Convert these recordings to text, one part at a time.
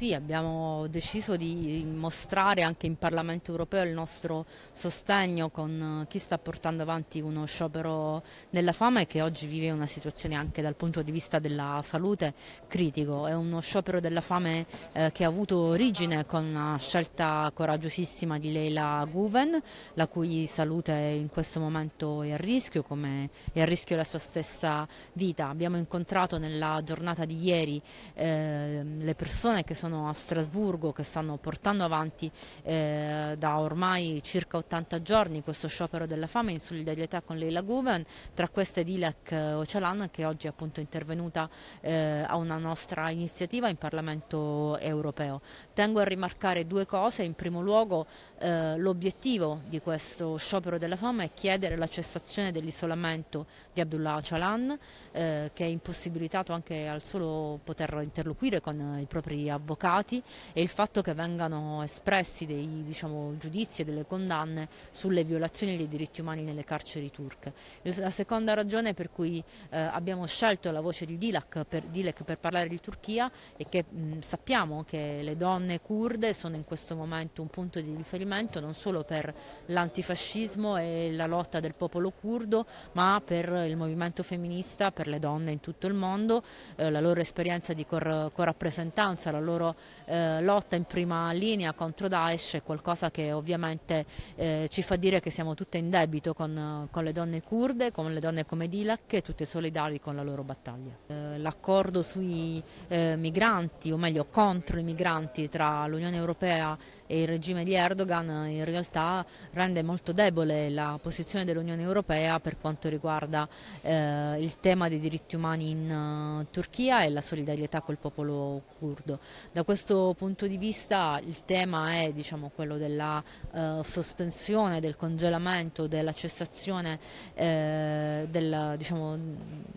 Sì, abbiamo deciso di mostrare anche in Parlamento europeo il nostro sostegno con eh, chi sta portando avanti uno sciopero della fame che oggi vive una situazione anche dal punto di vista della salute critico. È uno sciopero della fame eh, che ha avuto origine con una scelta coraggiosissima di Leila Guven, la cui salute in questo momento è a rischio, come è a rischio la sua stessa vita. Abbiamo incontrato nella giornata di ieri eh, le persone che sono sono a Strasburgo che stanno portando avanti eh, da ormai circa 80 giorni questo sciopero della fame in solidarietà con Leila Guven, tra queste Dilek eh, Ocalan che oggi è appunto intervenuta eh, a una nostra iniziativa in Parlamento europeo. Tengo a rimarcare due cose, in primo luogo eh, l'obiettivo di questo sciopero della fame è chiedere la cessazione dell'isolamento di Abdullah Ocalan eh, che è impossibilitato anche al solo poter interloquire con i propri avvocati avvocati e il fatto che vengano espressi dei diciamo, giudizi e delle condanne sulle violazioni dei diritti umani nelle carceri turche. La seconda ragione per cui eh, abbiamo scelto la voce di Dilak per, Dilek per parlare di Turchia è che mh, sappiamo che le donne kurde sono in questo momento un punto di riferimento non solo per l'antifascismo e la lotta del popolo kurdo, ma per il movimento femminista, per le donne in tutto il mondo, eh, la loro esperienza di cor- corrappresentanza, la loro eh, lotta in prima linea contro Daesh è qualcosa che ovviamente eh, ci fa dire che siamo tutte in debito con, con, le donne kurde, con le donne come Dilak, tutte solidali con la loro battaglia. Eh, l'accordo sui eh, migranti, o meglio contro i migranti tra l'Unione Europea e il regime di Erdogan in realtà rende molto debole la posizione dell'Unione Europea per quanto riguarda eh, il tema dei diritti umani in uh, Turchia e la solidarietà col popolo curdo. Da da questo punto di vista il tema è diciamo, quello della eh, sospensione, del congelamento, della cessazione eh, del, diciamo,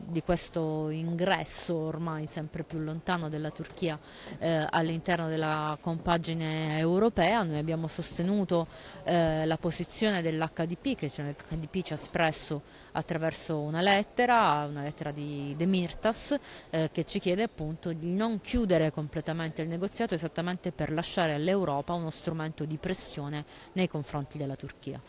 di questo ingresso ormai sempre più lontano della Turchia eh, all'interno della compagine europea. Noi abbiamo sostenuto eh, la posizione dell'HDP che cioè, l'HDP ci ha espresso attraverso una lettera, una lettera di Demirtas Mirtas eh, che ci chiede appunto di non chiudere completamente il negoziato esattamente per lasciare all'Europa uno strumento di pressione nei confronti della Turchia.